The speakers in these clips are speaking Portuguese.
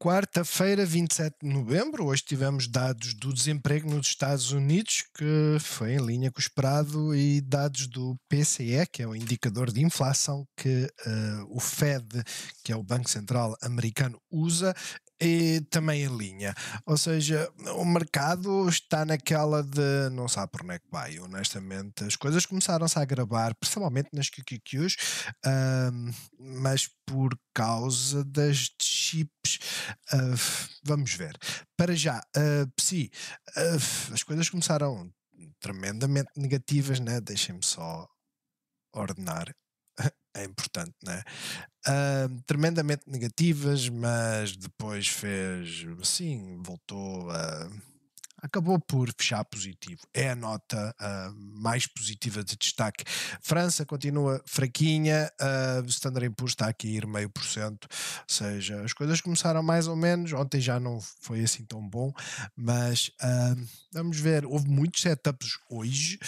quarta-feira, 27 de novembro. Hoje tivemos dados do desemprego nos Estados Unidos, que foi em linha com o esperado, e dados do PCE, que é o indicador de inflação que uh, o Fed, que é o Banco Central Americano, usa e também em linha. Ou seja, o mercado está naquela de não sabe por onde é que vai, honestamente. As coisas começaram-se a gravar, principalmente nas QQQs, um, mas por causa das chips. Uh, vamos ver. Para já, uh, uh, as coisas começaram tremendamente negativas, né? Deixem-me só ordenar é importante, né? Uh, tremendamente negativas, mas depois fez, sim, voltou a acabou por fechar positivo. É a nota uh, mais positiva de destaque. França continua fraquinha, uh, Standard Poor's está a cair meio por cento, ou seja, as coisas começaram mais ou menos, ontem já não foi assim tão bom, mas uh, vamos ver, houve muitos setups hoje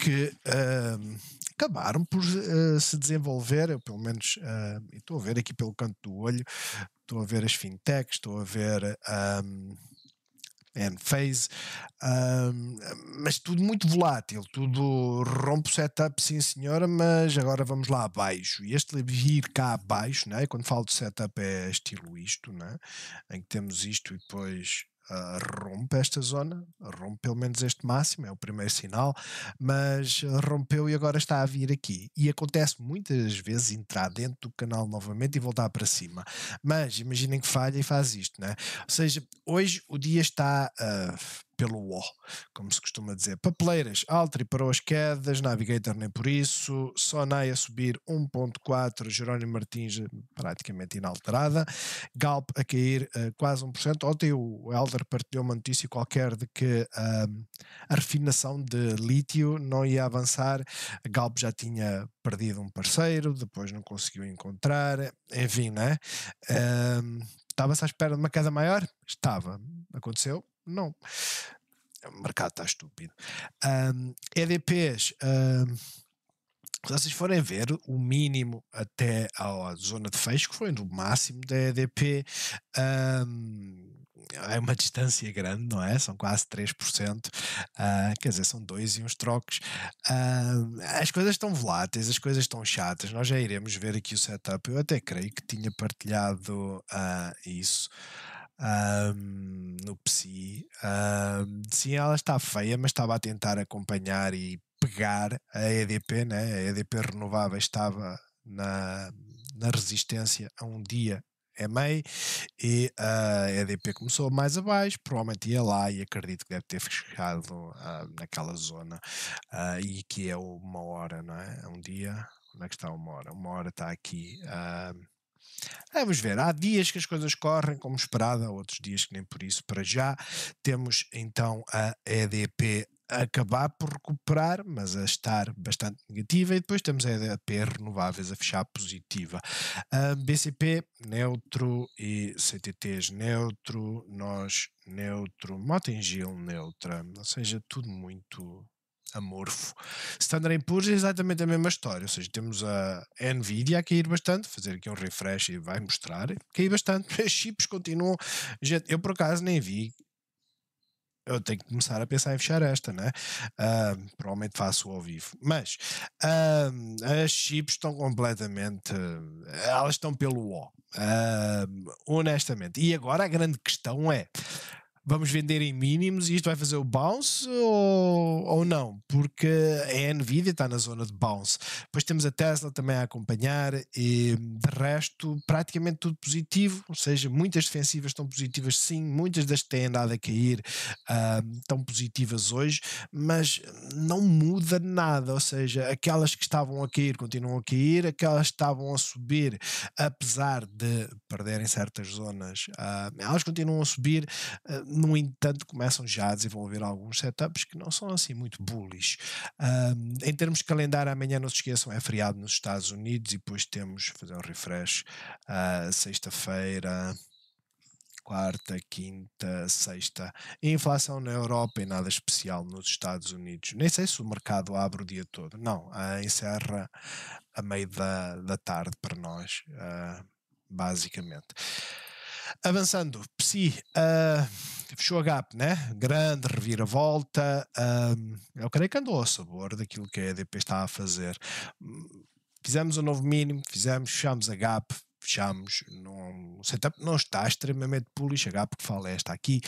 que uh, acabaram por uh, se desenvolver, eu pelo menos estou a ver aqui pelo canto do olho, estou a ver as fintechs, estou a ver... Um, N-Phase, é, um, mas tudo muito volátil, tudo rompe o setup, sim senhora, mas agora vamos lá abaixo. E este vir cá abaixo, né? quando falo de setup é estilo isto, né? em que temos isto e depois rompe esta zona, rompe pelo menos este máximo, é o primeiro sinal, mas rompeu e agora está a vir aqui. E acontece muitas vezes entrar dentro do canal novamente e voltar para cima. Mas imaginem que falha e faz isto, né? Ou seja, hoje o dia está. Uh, pelo O, como se costuma dizer. Papeleiras, Altri parou as quedas, Navigator nem por isso, Sonai a subir 1.4, Jerónimo Martins eh, praticamente inalterada, Galp a cair uh, quase 1%. Ontem o Elder partilhou uma notícia qualquer de que uh, a refinação de lítio não ia avançar, a Galp já tinha perdido um parceiro, depois não conseguiu encontrar, enfim, né? Uh, Estava-se à espera de uma queda maior? Estava. Aconteceu? não. O mercado está estúpido. Um, EDPs. Um, se vocês forem ver, o mínimo até à zona de fecho, que foi no máximo da EDP, um, é uma distância grande, não é? São quase 3%, uh, ah, quer dizer, são dois e uns trocos. Uh, as coisas estão voláteis, as coisas estão chatas, nós já iremos ver aqui o setup. Eu até creio que tinha partilhado uh, isso um, no PSI. Um, sim, ela está feia, mas estava a tentar acompanhar e pegar a EDP, né? a EDP renovável estava na, na resistência a um dia meio e a EDP começou mais abaixo, provavelmente ia lá e acredito que deve ter fechado uh, naquela zona uh, e que é uma hora, não é? é? Um dia, onde é que está uma hora? Uma hora está aqui. Uh, ah, vamos ver, há dias que as coisas correm como esperado, há outros dias que nem por isso. Para já temos então a EDP acabar por recuperar, mas a estar bastante negativa, e depois temos a EDP renováveis a fechar positiva. A BCP neutro e CTTs neutro, nós neutro, Motengil neutra, ou seja, tudo muito amorfo. Standard Poor's é exatamente a mesma história, ou seja, temos a Nvidia a cair bastante, fazer aqui um refresh e vai mostrar, cair bastante, As chips continuam. Gente, eu por acaso nem vi. Eu tenho que começar a pensar em fechar esta, né? Uh, provavelmente faço ao vivo. Mas uh, as chips estão completamente. Uh, elas estão pelo O. Uh, ah, honestamente. E agora a grande questão é: vamos vender em mínimos e isto vai fazer o bounce ou, ou não? Porque é a Nvidia está na zona de bounce. Depois temos a Tesla também a acompanhar e de resto praticamente tudo positivo, ou seja, muitas defensivas estão positivas sim, muitas das que têm andado a cair uh, estão positivas hoje, mas não muda nada, ou seja, aquelas que estavam a cair continuam a cair, aquelas que estavam a subir, apesar de perderem certas zonas, uh, elas continuam a subir, uh, no entanto, começam já a desenvolver alguns setups que não são assim muito bullish. Um, em termos de calendário, amanhã não se esqueçam, é feriado nos Estados Unidos e depois temos, fazer um refresh, uh, sexta-feira quarta, quinta, sexta. Inflação na Europa e nada especial nos Estados Unidos. Nem sei se o mercado abre o dia todo. Não, uh, encerra a meio da, da tarde para nós, uh, basicamente. Avançando, Psi uh, fechou a gap, né? Grande reviravolta. Uh, ah, eu é creio que andou a sabor daquilo que a EDP está a fazer. Hum, fizemos um novo mínimo, fizemos, fechamos a gap, fechamos. Não, o setup não está extremamente bullish, a porque fala é, esta aqui,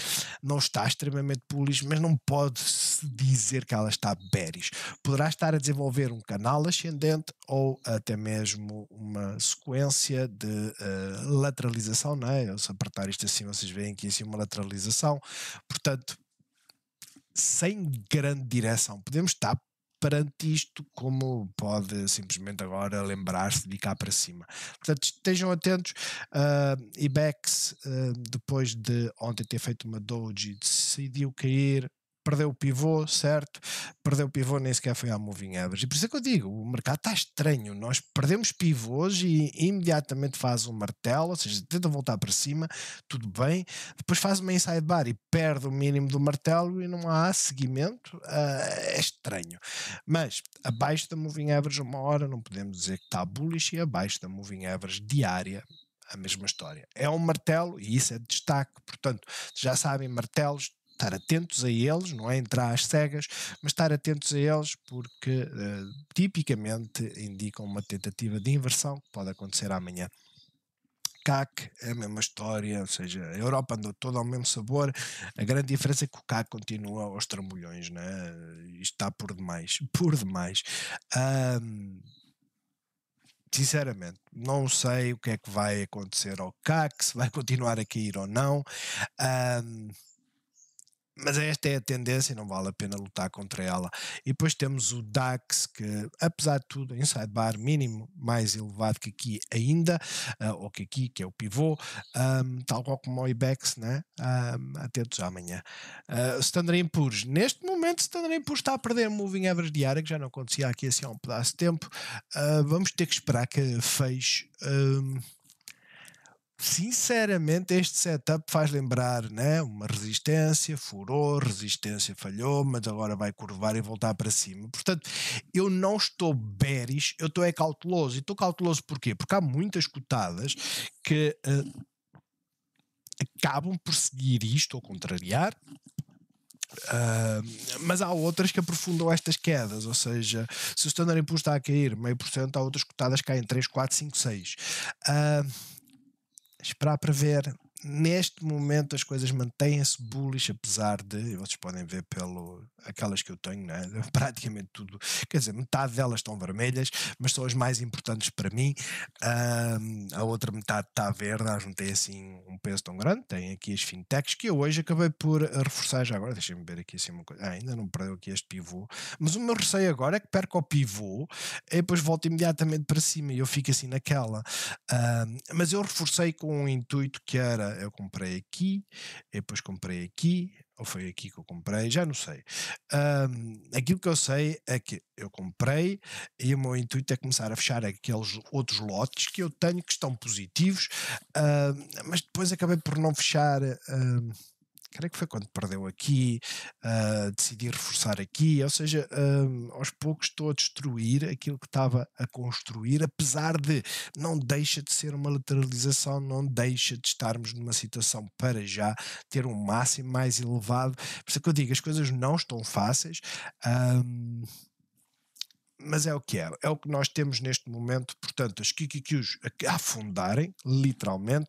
não está extremamente bullish, mas não pode-se dizer que ela está bearish. Poderá estar a desenvolver um canal ascendente ou até mesmo uma sequência de uh, lateralização, não é? Se apertar isto assim, vocês veem que isso é uma lateralização. Portanto, sem grande direção. Podemos estar perante isto, como pode simplesmente agora lembrar-se de cá para cima. Portanto, estejam atentos. Uh, IBEX, uh, depois de ontem ter feito uma doji, decidiu cair perdeu o pivô, certo? Perdeu o pivô, nem sequer foi à Moving Average. E por isso é que eu digo, o mercado está estranho. Nós perdemos pivôs e imediatamente faz um martelo, ou seja, tenta voltar para cima, tudo bem. Depois faz uma inside bar e perde o mínimo do martelo e não há seguimento. Uh, é estranho. Mas abaixo da Moving Average uma hora não podemos dizer que está bullish e abaixo da Moving Average diária a mesma história. É um martelo e isso é de destaque, portanto, já sabem, martelos estar atentos a eles, não é entrar às cegas, mas estar atentos a eles porque uh, tipicamente indicam uma tentativa de inversão que pode acontecer amanhã. CAC é a mesma história, ou seja, a Europa andou toda ao mesmo sabor. A grande diferença é que o CAC continua aos trambolhões, né? Isto está por demais, por demais. Um, sinceramente, não sei o que é que vai acontecer ao CAC, se vai continuar a cair ou não. Um, mas é esta é a tendência e não vale a pena lutar contra ela. E depois temos o DAX, que apesar de tudo, em sidebar mínimo mais elevado que aqui ainda, uh, ou que aqui, que é o pivô, um, ah, tal qual como o IBEX, né? um, ah, atentos amanhã. Uh, Standard Poor's, neste momento Standard Poor's está a perder a moving average diária, que já não acontecia aqui assim há um pedaço de tempo. Uh, vamos ter que esperar que feche... Um, sinceramente, este setup faz lembrar né? uma resistência, furou, resistência falhou, mas agora vai curvar e voltar para cima. Portanto, eu não estou bearish, eu estou é cauteloso. E estou cauteloso porquê? Porque há muitas cotadas que uh, acabam por seguir isto ou contrariar. Uh, mas há outras que aprofundam estas quedas, ou seja, se o Standard Poor's está a cair meio por cento, há outras cotadas que caem 3, 4, 5, 6. Uh, esperar para ver neste momento as coisas mantêm-se bullish, apesar de, vocês podem ver pelo aquelas que eu tenho, né? praticamente tudo, quer dizer, metade delas estão vermelhas, mas são as mais importantes para mim. Um, a outra metade está verde, elas não têm assim um peso tão grande. Tem aqui as fintechs que eu hoje acabei por eh, reforçar já agora. Deixem-me ver aqui assim uma coisa. Ah, ainda não perdeu aqui este pivô, mas o meu receio agora é que perca o pivô e depois volto imediatamente para cima e eu fico assim naquela. Um, mas eu reforcei com um intuito que era eu comprei aqui, depois comprei aqui, ou foi aqui que eu comprei, já não sei. aquilo que eu sei é que eu comprei e o meu intuito é começar a fechar aqueles outros lotes que eu tenho que estão positivos, mas depois acabei por não fechar creio que foi quando perdeu aqui, uh, decidi reforçar aqui, ou seja, um, aos poucos estou a destruir aquilo que estava a construir, apesar de não deixa de ser uma lateralização, não deixa de estarmos numa situação para já ter um máximo mais elevado. Por isso é que eu digo, as coisas não estão fáceis. Um, mas é o que é, é o que nós temos neste momento, portanto, as a afundarem, literalmente,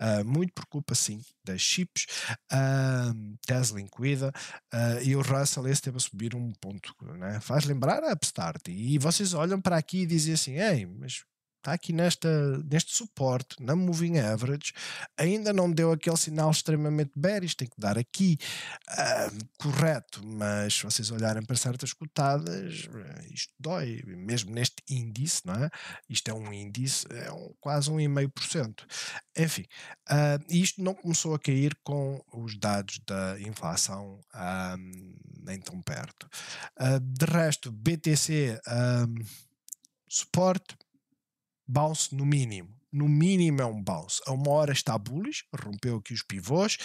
uh, muito por culpa, sim, das chips, uh, Tesla incluída, uh, ah, e o Russell esse teve a subir um ponto, né? faz lembrar a Upstart, e vocês olham para aqui e dizem assim, ei, mas está aqui nesta, neste suporte, na Moving Average, ainda não deu aquele sinal extremamente bearish, tem que dar aqui uh, correto, mas se vocês olharem para certas cotadas, eh, isto dói, mesmo neste índice, não é? Isto é um índice, é um, quase 1,5%. Enfim, uh, isto não começou a cair com os dados da inflação ah, nem tão perto. Uh, de resto, BTC suporte, bounce no mínimo. No mínimo é um bounce. A uma hora está bullish, rompeu aqui os pivôs,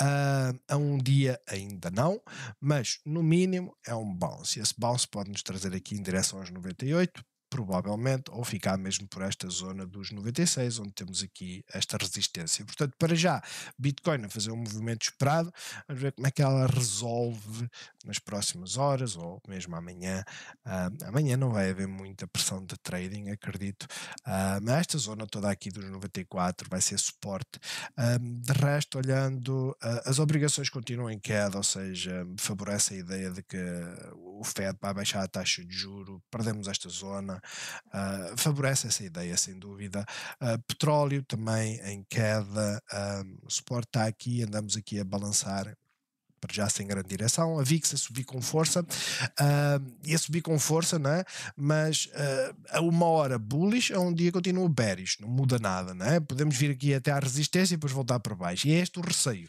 uh, a um dia ainda não, mas no mínimo é um bounce. E esse bounce pode nos trazer aqui em direção aos 98, provavelmente, ou ficar mesmo por esta zona dos 96, onde temos aqui esta resistência. Portanto, para já, Bitcoin a fazer um movimento esperado, vamos ver como é que ela resolve nas próximas horas ou mesmo amanhã. Uh, amanhã não vai haver muita pressão de trading, acredito, uh, mas esta zona toda aqui dos 94 vai ser suporte. Ah, de resto, olhando, uh, as obrigações continuam em queda, ou seja, favorece a ideia de que o Fed vai baixar a taxa de juro, perdemos esta zona, Uh, favorece essa ideia, sem dúvida. Uh, petróleo também em queda, uh, o suporte está aqui, andamos aqui a balançar para já sem grande direção, a VIX a subir com força, uh, e a subir com força, né? mas uh, a uma hora bullish, a um dia continua bearish, não muda nada, né? podemos vir aqui até à resistência e depois voltar para baixo, e é este o receio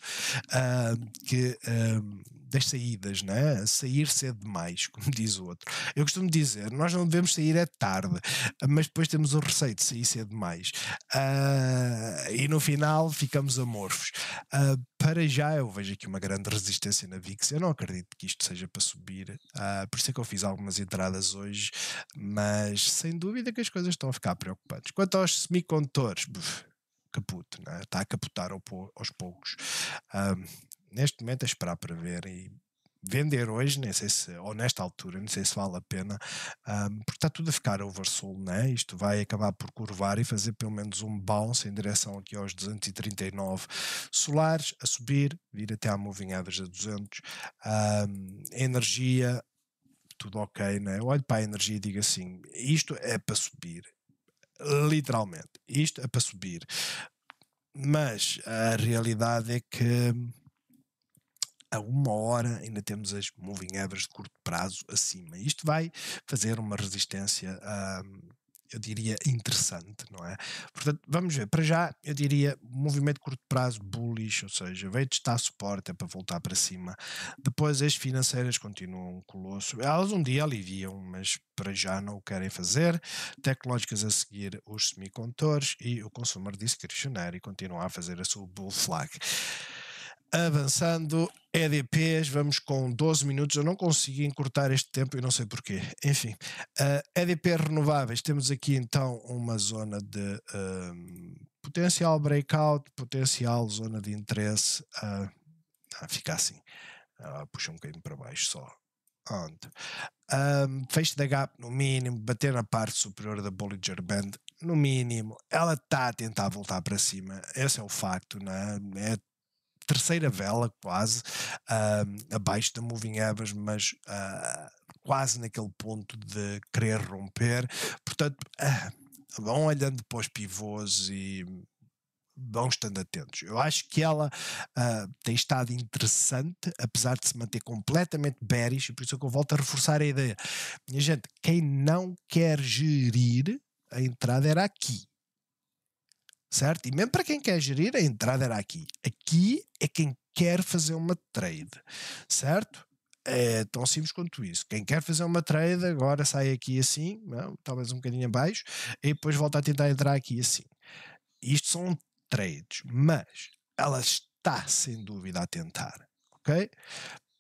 uh, que... Uh, das saídas, né? sair cedo demais, como diz o outro. Eu costumo dizer, nós não devemos sair é tarde, mas depois temos o receio de sair cedo demais. Uh, e no final ficamos amorfos. Uh, para já eu vejo aqui uma grande resistência na VIX. Eu não acredito que isto seja para subir, uh, por isso é que eu fiz algumas entradas hoje, mas sem dúvida que as coisas estão a ficar preocupantes. Quanto aos semicondutores, buf, caputo, né? está a caputar aos poucos neste momento a esperar para ver e vender hoje, nem sei se, ou nesta altura, não sei se vale a pena, um, porque está tudo a ficar oversold, né? isto vai acabar por curvar e fazer pelo menos um bounce em direção aqui aos 239 solares, a subir, vir até à moving average a 200, um, energia, tudo ok, né? eu olho para a energia e digo assim, isto é para subir, literalmente, isto é para subir, mas a realidade é que a uma hora ainda temos as moving averages de curto prazo acima. Isto vai fazer uma resistência, hum, eu diria, interessante, não é? Portanto, vamos ver. Para já, eu diria movimento de curto prazo bullish, ou seja, veio testar suporte é para voltar para cima. Depois, as financeiras continuam um colosso. Elas um dia aliviam, mas para já não o querem fazer. Tecnológicas a seguir os semicondutores e o consumidor discricionário continua a fazer a sua bull flag. Avançando, EDPs, vamos com 12 minutos. Eu não consegui encurtar este tempo e não sei porquê. Enfim, uh, eh, EDP renováveis. Temos aqui então uma zona de uh, potencial breakout, potencial zona de interesse. Uh, ah, fica assim. Uh, puxa um bocadinho para baixo só. Um, fecho da gap no mínimo, bater na parte superior da Bollinger Band no mínimo. Ela está a tentar voltar para cima, esse é o facto, não né? é terceira vela quase, uh, abaixo da Moving Average, mas uh, quase naquele ponto de querer romper. Portanto, uh, vão olhando para os pivôs e vão estando atentos. Eu acho que ela uh, tem estado interessante, apesar de se manter completamente bearish, e por isso é que eu volto a reforçar a ideia. Minha gente, quem não quer gerir, a entrada era aqui certo? E mesmo para quem quer gerir, a entrada era aqui. Aqui é quem quer fazer uma trade, certo? É tão simples quanto isso. Quem quer fazer uma trade agora sai aqui assim, não, talvez um bocadinho abaixo, e depois volta a tentar entrar aqui assim. Isto são trades, mas ela está sem dúvida a tentar, ok?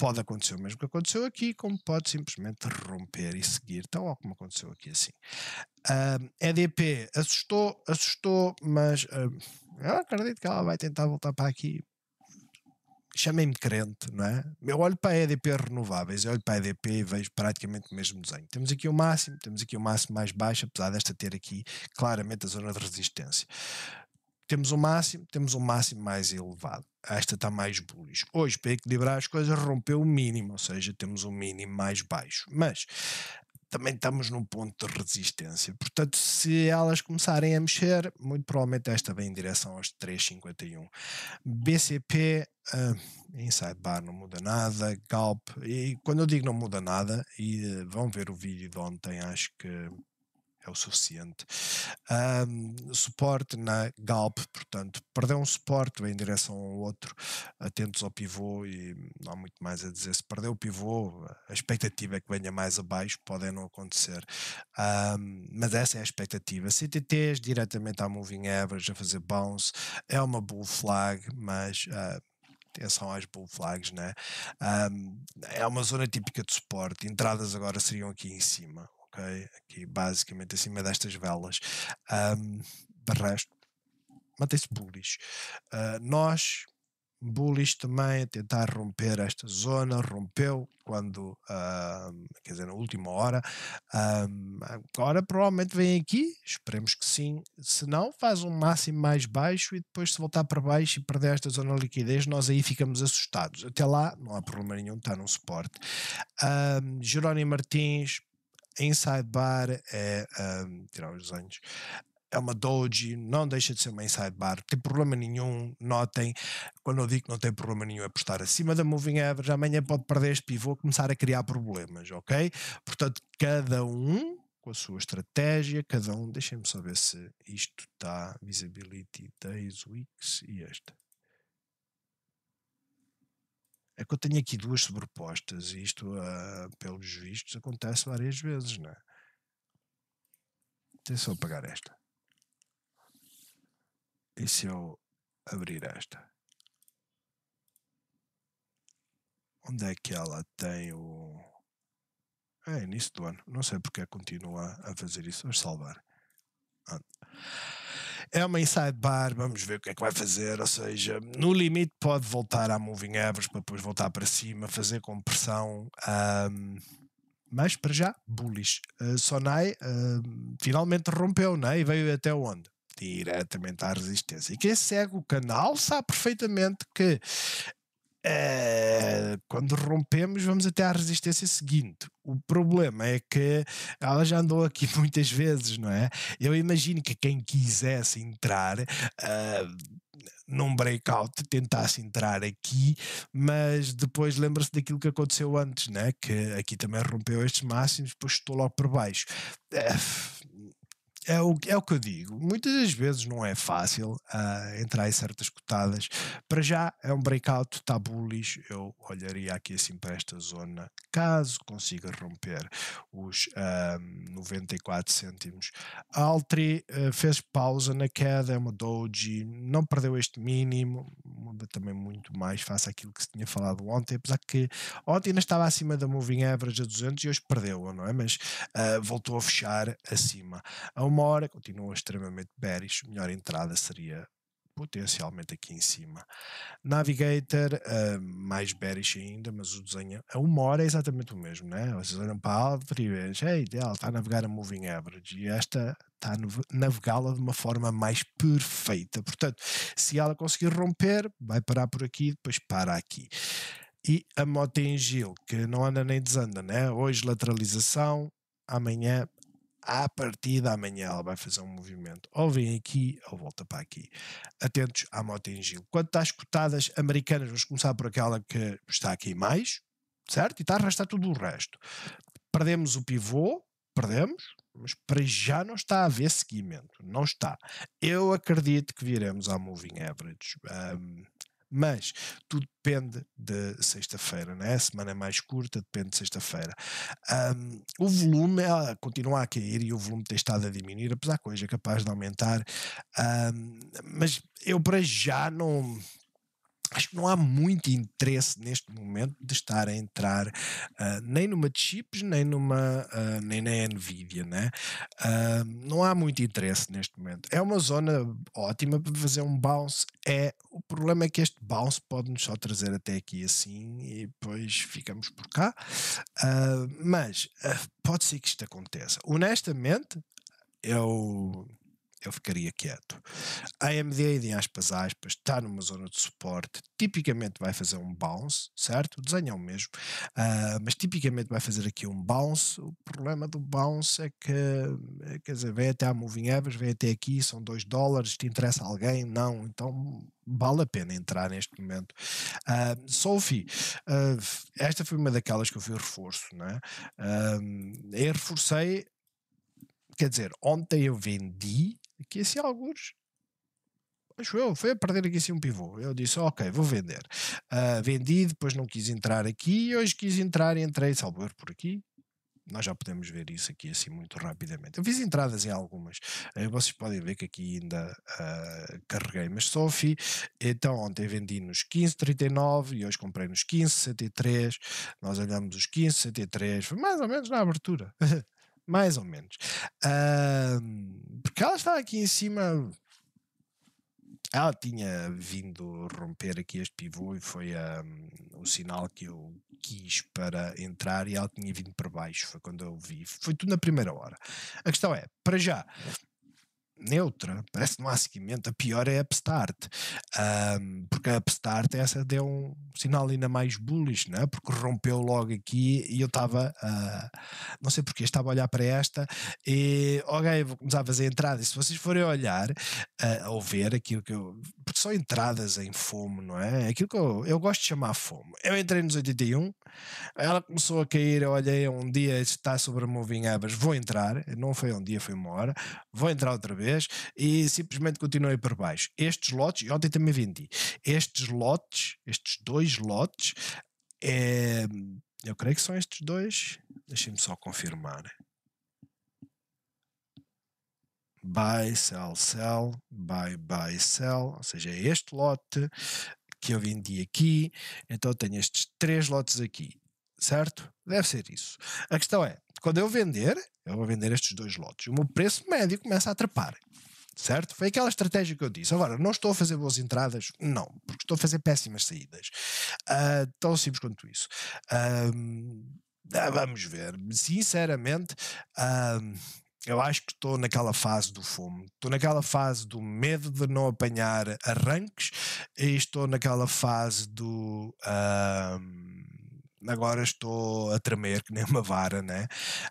pode acontecer o mesmo que aconteceu aqui, como pode simplesmente romper e seguir, tal como aconteceu aqui assim. Uh, EDP assustou, assustou, mas uh, eu acredito que ela vai tentar voltar para aqui. Chamem-me crente, não é? Eu olho para a EDP renováveis, eu olho para a EDP e vejo praticamente o mesmo desenho. Temos aqui o máximo, temos aqui o máximo mais baixo, apesar desta ter aqui claramente a zona de resistência. Temos o máximo, temos o máximo mais elevado. Esta está mais bullish. Hoje, para equilibrar as coisas, rompeu o mínimo, ou seja, temos um mínimo mais baixo. Mas também estamos num ponto de resistência. Portanto, se elas começarem a mexer, muito provavelmente esta vem em direção aos 3,51. BCP, uh, Inside Bar não muda nada, Galp, e quando eu digo não muda nada, e uh, vão ver o vídeo de ontem, acho que é o suficiente. Um, suporte na Galp, portanto, perdeu um suporte, em direção ao outro, atentos ao pivô e não há muito mais a dizer. Se perdeu o pivô, a expectativa é que venha mais abaixo, pode não acontecer. Um, mas essa é a expectativa. CTTs diretamente à Moving Average, a fazer bounce, é uma bull flag, mas. Uh, atenção às bull flags, né? Um, é uma zona típica de suporte. Entradas agora seriam aqui em cima ok? Aqui basicamente acima destas velas. Um, de resto, mantém-se bullish. Uh, nós, bullish também, a tentar romper esta zona, rompeu quando, uh, quer dizer, na última hora. Um, agora provavelmente vem aqui, esperemos que sim. Se não, faz um máximo mais baixo e depois se voltar para baixo e perder esta zona de liquidez, nós aí ficamos assustados. Até lá, não há problema nenhum, está num suporte. Um, Jerónimo Martins, Inside Bar é. Um, tirar os desenhos. É uma doji, não deixa de ser uma inside bar, tem problema nenhum, notem. Quando eu digo que não tem problema nenhum é por estar acima da moving average, amanhã pode perder este pivô, começar a criar problemas, ok? Portanto, cada um com a sua estratégia, cada um. Deixem-me saber se isto está visibility 10 weeks e esta. É que eu tenho aqui duas sobrepostas e isto, ah, pelos vistos, acontece várias vezes, não é? eu a apagar esta. E se eu abrir esta? Onde é que ela tem o. É início do ano. Não sei porque é continua a fazer isso. Vamos salvar. Ah. É uma inside bar, vamos ver o que é que vai fazer. Ou seja, no limite pode voltar à moving average para depois voltar para cima, fazer compressão. Um, mas para já, bullish. Uh, Sonai uh, finalmente rompeu né? e veio até onde? Diretamente à resistência. E quem segue o canal sabe perfeitamente que Uh, quando rompemos, vamos até à resistência seguinte. O problema é que ela já andou aqui muitas vezes, não é? Eu imagino que quem quisesse entrar. Uh, num breakout tentasse entrar aqui, mas depois lembra-se daquilo que aconteceu antes, né? que aqui também rompeu estes máximos, depois estou logo por baixo. Eh, é o, é o que eu digo. Muitas das vezes não é fácil uh, entrar em certas cotadas. Para já é um breakout, está bullish. Eu olharia aqui assim para esta zona, caso consiga romper os uh, ah, 94 cêntimos. A Altri uh, fez pausa na queda, é uma doji, não perdeu este mínimo, também muito mais face àquilo que se tinha falado ontem, apesar que ontem ainda estava acima da moving average a 200 e hoje perdeu, não é? Mas voltou a fechar acima. A uma hora, continua extremamente bearish. Melhor entrada seria potencialmente aqui em cima. Navigator, uh, mais bearish ainda, mas o desenho a uma hora é exatamente o mesmo, né? Vocês olham para a Alver e veem, hey, ela está a navegar a moving average e esta está a navegá-la de uma forma mais perfeita. Portanto, se ela conseguir romper, vai parar por aqui e depois para aqui. E a Motengil, que não anda nem desanda, né? Hoje lateralização, amanhã à partida amanhã ela vai fazer um movimento. Ou vem aqui ou volta para aqui. Atentos à Motengil. Quanto às cotadas americanas, vamos começar por aquela que está aqui mais, certo? E está a arrastar tudo o resto. Perdemos o pivô, perdemos, mas para já não está a haver seguimento. Não está. Eu acredito que viremos à Moving Average. Um, mas tudo depende de sexta-feira, né? semana é mais curta, depende de sexta-feira. Um, o volume é continua a cair e o volume tem estado a diminuir, apesar que hoje é capaz de aumentar. Um, mas eu para já não acho que não há muito interesse neste momento de estar a entrar uh, nem numa chips, nem numa uh, nem na Nvidia, né? Uh, não há muito interesse neste momento. É uma zona ótima para fazer um bounce. É o problema é que este bounce pode-nos só trazer até aqui assim e depois ficamos por cá. mas pode ser que isto aconteça. Honestamente, eu eu ficaria quieto. A AMD, em aspas, aspas, está numa zona de suporte, tipicamente vai fazer um bounce, certo? O desenho é o mesmo, uh, mas tipicamente vai fazer aqui um bounce. O problema do bounce é que, eh, quer dizer, vem até a Moving Average, vem até aqui, são 2 dólares, te interessa alguém? Não, então vale a pena entrar neste momento. Uh, Sophie, uh, esta foi uma daquelas que eu vi reforço, né? Uh, eu reforcei, quer dizer, ontem eu vendi aqui assim alguns acho eu, foi a perder aqui assim um pivô. Eu disse, ok, vou vender. Uh, vendi, depois não quis entrar aqui, hoje quis entrar e entrei, salvo por aqui. Nós já podemos ver isso aqui assim muito rapidamente. Eu fiz entradas em algumas, eh, vocês podem ver que aqui ainda uh, carreguei, mas Sophie, então ontem vendi nos 15,39 e hoje comprei nos 15,63. Nós olhamos os 15,63. foi mais ou menos na abertura. mais ou menos. Uh, porque ela está aqui em cima. Ela tinha vindo romper aqui este pivô e foi um, o sinal que eu quis para entrar e ela tinha vindo para baixo. Foi quando eu vi. Foi tudo na primeira hora. A questão é, para já, neutra, parece que não há seguimento. A pior é a Upstart, um, porque a Upstart essa deu um sinal ainda mais bullish, né? porque rompeu logo aqui e eu estava, uh, ah, não sei porquê, estava a olhar para esta e, ok, vou começar a fazer entrada. E se vocês forem olhar uh, ou ver aquilo que eu. Porque são entradas em fomo, não é? Aquilo que eu, eu gosto de chamar fomo. Eu entrei nos 81, ela começou a cair, eu olhei um dia, está sobre a moving average, vou entrar, não foi um dia, foi uma hora, vou entrar outra vez vez e simplesmente continuei por baixo. Estes lotes, e ontem também vendi, estes lotes, estes dois lotes, é, eu creio que são estes dois, deixem-me só confirmar. Buy, sell, sell, buy, buy, sell, ou seja, é este lote que eu vendi aqui, então tenho estes três lotes aqui, certo? Deve ser isso. A questão é, quando eu vender, eu vou vender estes dois lotes. O meu preço médio começa a atrapar. Certo? Foi aquela estratégia que eu disse. Agora, não estou a fazer boas entradas? Não, porque estou a fazer péssimas saídas. Uh, tão simples quanto isso. Uh, vamos ver. Sinceramente, uh, eu acho que estou naquela fase do fumo, estou naquela fase do medo de não apanhar arranques e estou naquela fase do. Uh, agora estou a tremer que nem uma vara, né?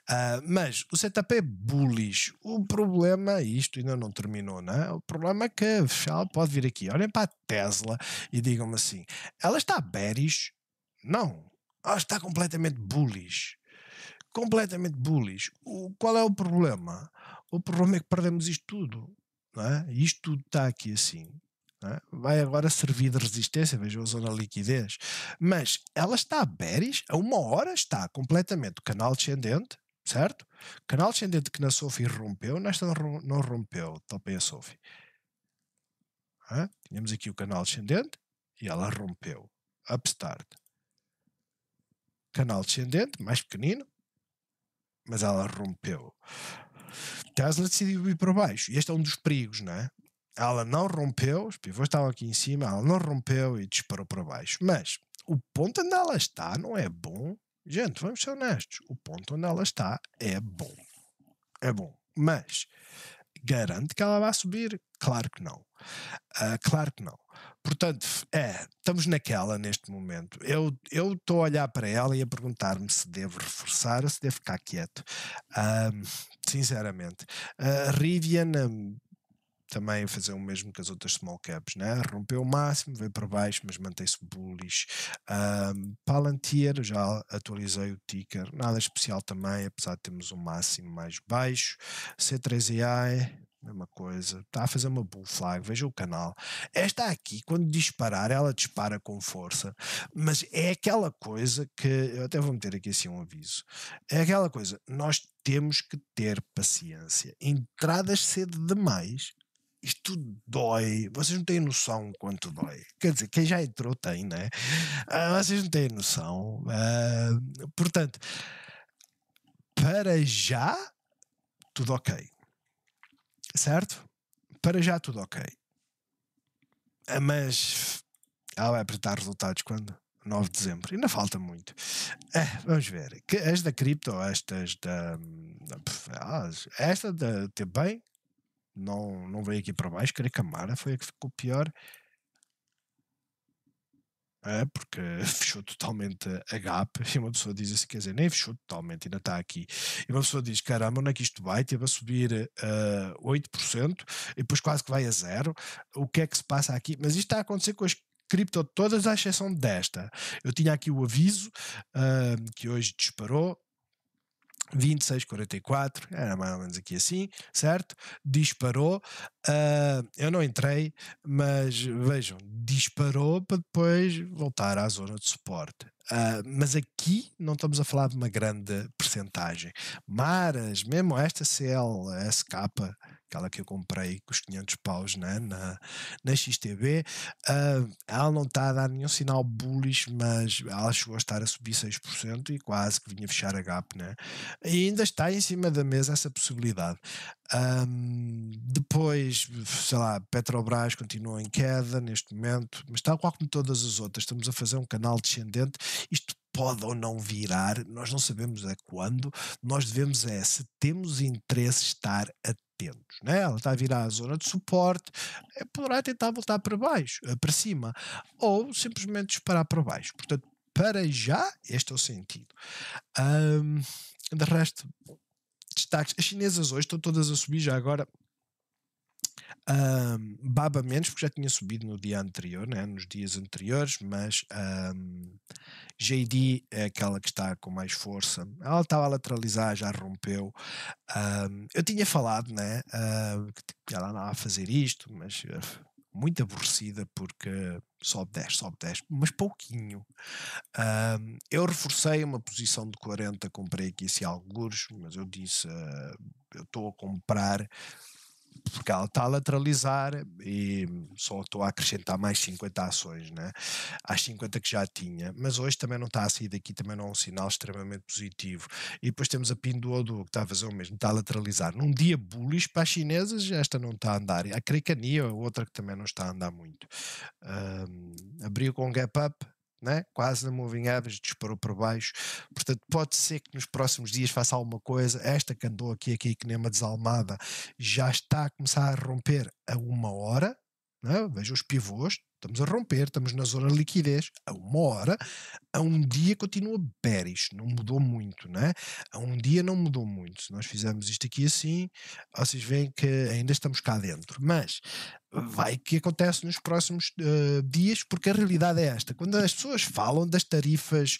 Uh, mas o setup é bullish. O problema, isto ainda não terminou, né? O problema é que ela pode vir aqui. Olhem para a Tesla e digam-me assim: ela está bearish? Não. Ela está completamente bullish. Completamente bullish. O, qual é o problema? O problema é que perdemos isto tudo. Não é? Isto tudo está aqui assim. É? Vai agora servir de resistência, veja a zona liquidez. Mas ela está bearish, a uma hora está completamente canal descendente, certo? Canal descendente que na Sophie rompeu, nesta não rompeu, topei a Sophie. É? Tínhamos aqui o canal descendente e ela rompeu. Upstart. Canal descendente, mais pequenino, mas ela rompeu. Tesla decidiu ir para baixo. E este é um dos perigos, não é? ela não rompeu, os pivôs estavam aqui em cima, ela não rompeu e disparou para baixo. Mas o ponto onde ela está não é bom. Gente, vamos ser honestos, o ponto onde ela está é bom. É bom. Mas garante que ela vai subir? Claro que não. Uh, claro que não. Portanto, é, estamos naquela neste momento. Eu estou a olhar para ela e a perguntar-me se devo reforçar ou se devo ficar quieto. Uh, sinceramente. Uh, Rivian, hum, também fazer o mesmo que as outras small caps, né? rompeu o máximo, veio para baixo, mas mantém-se bullish. Um, Palantir, já atualizei o ticker, nada especial também, apesar de termos um máximo mais baixo. c 3 é mesma coisa, está a fazer uma bull flag, veja o canal. Esta aqui, quando disparar, ela dispara com força, mas é aquela coisa que, eu até vou meter aqui assim um aviso, é aquela coisa, nós temos que ter paciência. Entradas cedo demais isto dói, vocês não têm noção quanto dói. Quer dizer, quem já entrou tem, né? Uh, vocês não têm noção. Uh, portanto, para já, tudo ok. Certo? Para já, tudo ok. Uh, mas ela vai apresentar resultados quando? 9 de dezembro. Ainda falta muito. vamos ver. As da cripto, estas da. Ah, esta da, bem não, não veio aqui para baixo. Creio que a Mara foi a que ficou pior. É, porque fechou totalmente a gap. E uma pessoa diz assim: quer dizer, nem fechou totalmente, ainda está aqui. E uma pessoa diz: caramba, onde é que isto vai? Teve a subir uh, eh, 8% e depois quase que vai a zero. O que é que se passa aqui? Mas isto está a acontecer com as cripto todas, à exceção desta. Eu tinha aqui o aviso uh, que hoje disparou, 26,44, era mais ou menos aqui assim, certo? Disparou. Uh, eu não entrei, mas vejam, disparou para depois voltar à zona de suporte. Uh, mas aqui não estamos a falar de uma grande percentagem. Maras, mesmo esta CL, SK, aquela que eu comprei com os 500 paus né, na, na XTB. Uh, ela não está a dar nenhum sinal bullish, mas ela chegou a estar a subir 6% e quase que vinha fechar a gap. Né? E ainda está em cima da mesa essa possibilidade. Um, depois, sei lá, Petrobras continua em queda neste momento, mas tal qual como todas as outras, estamos a fazer um canal descendente. Isto pode ou não virar, nós não sabemos a quando, nós devemos é, se temos interesse, estar atentos. Né? Ela está a virar a zona de suporte, eh, poderá tentar voltar para baixo, eh, para cima, ou simplesmente disparar para baixo. Portanto, para já, este é o sentido. Um, de resto, destaques. As chinesas hoje estão todas a subir já agora baba menos, porque já tinha subido no dia anterior, né? nos dias anteriores, mas um, JD é aquela que está com mais força. Ela estava a lateralizar, já rompeu. Um, eu tinha falado né? Uh, que ela andava a fazer isto, mas uh, muito aborrecida porque sobe 10, sobe 10, mas pouquinho. Um, eu reforcei uma posição de 40, comprei aqui esse algures, mas eu disse, uh, eu estou a comprar porque ela está a lateralizar e só estou a acrescentar mais 50 ações, né? às 50 que já tinha, mas hoje também não está a sair daqui, também não é um sinal extremamente positivo. E depois temos a Pinduoduo, que está a fazer o mesmo, está a lateralizar. Num dia bullish para as chinesas, esta não está a andar. A Cricania, outra que também não está a andar muito. Um, abriu com um gap up, né? quase na moving average, disparou para baixo. Portanto, pode ser que nos próximos dias faça alguma coisa. Esta que andou aqui, aqui que nem uma desalmada, já está a começar a romper a uma hora. Né? Veja os pivôs, estamos a romper, estamos na zona de liquidez a uma hora, a um dia continua bearish, não mudou muito, né? A um dia não mudou muito. Se nós fizermos isto aqui assim, vocês veem que ainda estamos cá dentro. Mas vai que acontece nos próximos uh, dias, porque a realidade é esta. Quando as pessoas falam das tarifas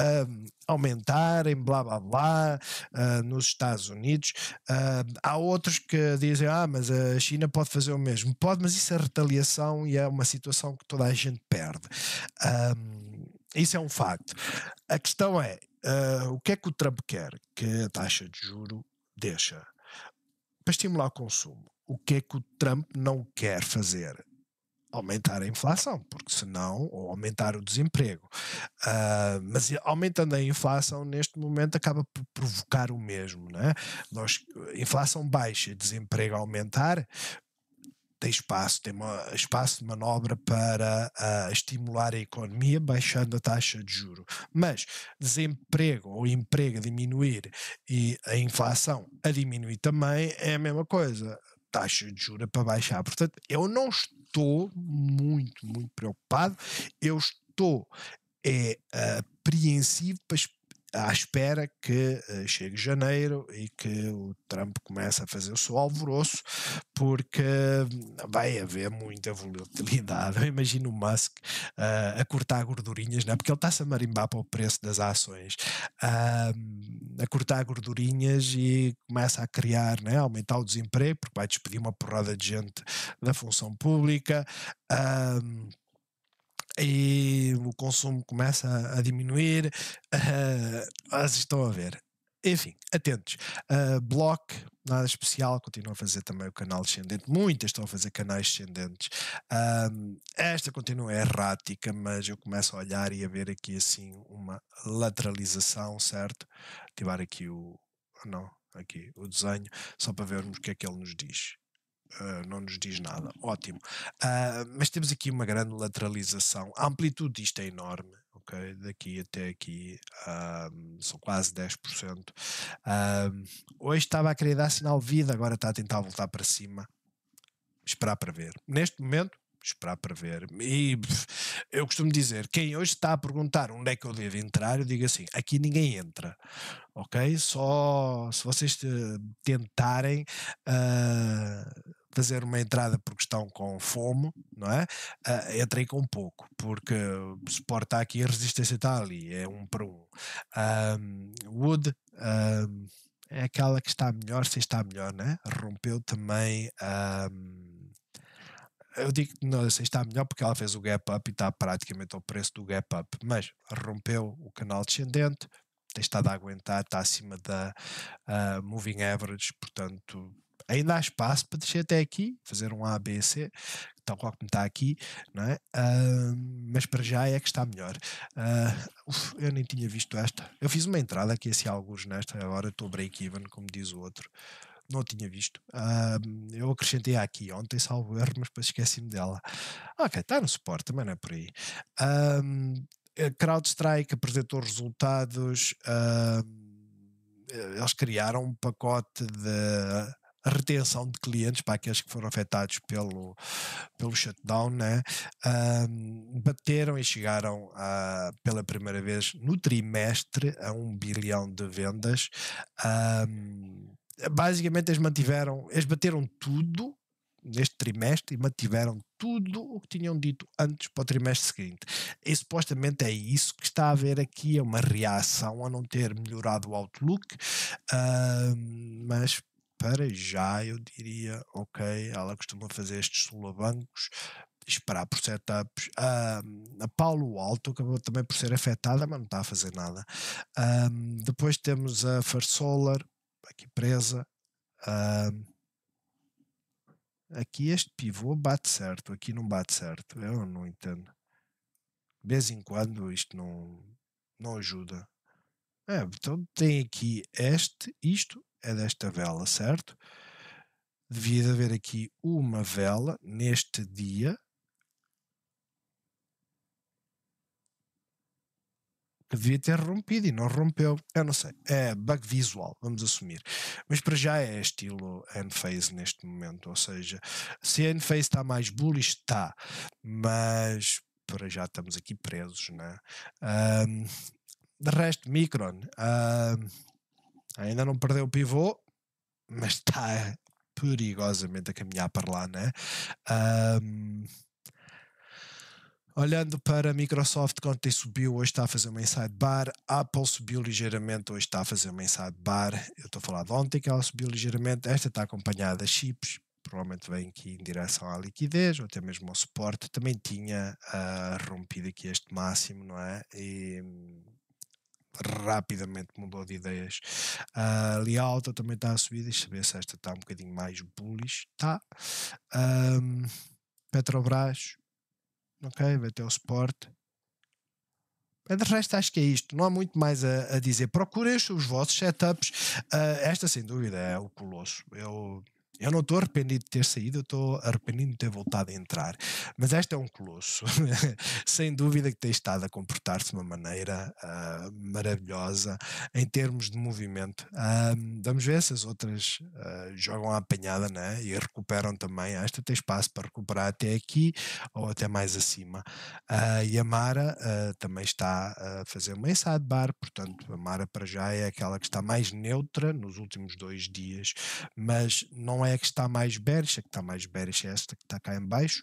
uh, aumentarem, blá blá blá, uh, nos Estados Unidos, ah, há outros que dizem: ah, mas a China pode fazer o mesmo. Pode, mas isso é retaliação e é uma situação que toda a gente perde. isso é um facto. A questão é: ah, o que é que o Trump quer? Que a taxa de juro deixa para estimular o consumo o que é que o Trump não quer fazer? Aumentar a inflação, porque senão, ou aumentar o desemprego. Uh, mas aumentando a inflação neste momento acaba por provocar o mesmo. Né? Nós, inflação baixa, desemprego aumentar, tem espaço, tem uma, espaço de manobra para uh, estimular a economia baixando a taxa de juro. Mas desemprego ou emprego a diminuir e a inflação a diminuir também é a mesma coisa taxa de juros para baixar. Portanto, eu não estou muito, muito preocupado, eu estou é, apreensivo para à espera que uh, chegue janeiro e que o Trump comece a fazer o seu alvoroço, porque hum, vai haver muita volatilidade. Eu imagino o Musk uh, a cortar gordurinhas, não é? porque ele está-se a marimbar para o preço das ações, uh, a cortar gordurinhas e começa a criar, né? aumentar o desemprego, porque vai despedir uma porrada de gente da função pública. E, o consumo começa a, a diminuir. Uh, estão a ver. Enfim, atentos. Uh, Block, nada especial, continua a fazer também o canal descendente. Muitas estão a fazer canais descendentes. Um, esta continua é errática, mas eu começo a olhar e a ver aqui assim uma lateralização, certo? Ativar aqui o. Não, aqui o desenho, só para vermos o que é que ele nos diz. Ah, não nos diz nada. Ótimo. Uh, mas temos aqui uma grande lateralização. A amplitude disto é enorme. Okay? Daqui até aqui um, ah, são quase 10%. Um, hoje estava a querer dar sinal de vida, agora está a tentar voltar para cima. Esperar para ver. Neste momento, esperar para ver. E eu costumo dizer: quem hoje está a perguntar onde é que eu devo entrar, eu digo assim: aqui ninguém entra, ok? Só se vocês tentarem. Uh, fazer uma entrada porque estão com fome, não é? Uh, entrei com pouco, porque Sport está aqui, a Resistência está ali, é um para um. Wood. é aquela que está melhor, se está melhor, né? Rompeu também. Um, eu digo que não sei está melhor porque ela fez o gap up e está praticamente ao preço do gap up, mas rompeu o canal descendente, tem estado a aguentar, está acima da uh, moving average, portanto ainda há espaço para descer até aqui, fazer um A, B, C, tal qual como está aqui, não é? Uh, mas para já é que está melhor. Uh, uf, eu nem tinha visto esta. Eu fiz uma entrada aqui assim alguns nesta, agora estou break-even, como diz o outro. Não tinha visto. Uh, eu acrescentei aqui ontem, salvo erro, mas depois esqueci-me dela. Ok, está no suporte, também não é por aí. CrowdStrike apresentou resultados. eles criaram um pacote de a retenção de clientes para aqueles que foram afetados pelo, pelo shutdown, né? Um, bateram e chegaram a, pela primeira vez no trimestre a um bilhão de vendas. Um, basicamente, eles mantiveram, eles bateram tudo neste trimestre e mantiveram tudo o que tinham dito antes para o trimestre seguinte. E supostamente é isso que está a haver aqui, é uma reação a não ter melhorado o outlook, uh, mas para já eu diria, ok, ela costuma fazer estes solavancos, esperar por setups. Um, a Paulo Alto acabou também por ser afetada, mas não está a fazer nada. Um, depois temos a Farsolar, aqui presa. Um, aqui este pivô bate certo, aqui não bate certo. Eu não entendo. De vez em quando isto não, não ajuda. É, então tem aqui este, isto é desta vela, certo? Devia haver aqui uma vela neste dia que devia ter rompido e não rompeu. Eu não sei, é bug visual, vamos assumir. Mas para já é estilo phase neste momento, ou seja, se a phase está mais bullish, está, mas para já estamos aqui presos, né? Um, de resto, Micron. Um, Ainda não perdeu o pivô, mas está perigosamente a caminhar para lá, né? Um, Olhando para a Microsoft, ontem subiu, hoje está a fazer uma inside bar. Apple subiu ligeiramente, hoje está a fazer uma inside bar. Eu estou a falar de ontem que ela subiu ligeiramente. Esta está acompanhada de chips, provavelmente vem aqui em direção à liquidez ou até mesmo ao suporte. Também tinha uh, rompido aqui este máximo, não é? E rapidamente mudou de ideias. Uh, ali a alta também está a subir, deixa saber se esta está um bocadinho mais bullish. Está. Um, Petrobras, ok, vai ter o suporte. Mas de resto, acho que é isto. Não há muito mais a, a dizer. Procurem os vossos setups. Uh, esta, sem dúvida, é o colosso. Eu eu não estou arrependido de ter saído, estou arrependido de ter voltado a entrar. Mas esta é um colosso. Sem dúvida que tem estado a comportar-se de uma maneira uh, maravilhosa em termos de movimento. Uh, vamos ver se as outras uh, jogam a apanhada né? e recuperam também. Esta tem espaço para recuperar até aqui ou até mais acima. Ah, e a Mara também está a fazer uma inside bar, portanto, a Mara para já é aquela que está mais neutra nos últimos dois dias, mas não é é que está mais bearish, a é que está mais bearish é esta que está cá em baixo,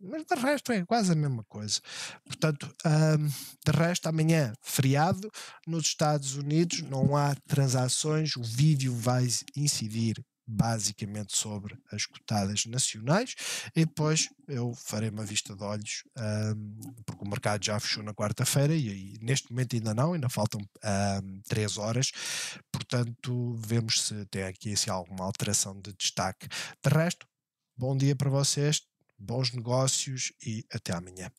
mas de resto é quase a mesma coisa. Portanto, um, de resto, amanhã, feriado, nos Estados Unidos não há transações, o vídeo vai incidir basicamente sobre as cotadas nacionais e depois eu farei uma vista de olhos um, porque o mercado já fechou na quarta-feira e, e, neste momento ainda não, ainda faltam um, três horas, portanto vemos se tem aqui se assim, há alguma alteração de destaque. De resto, bom dia para vocês, bons negócios e até amanhã.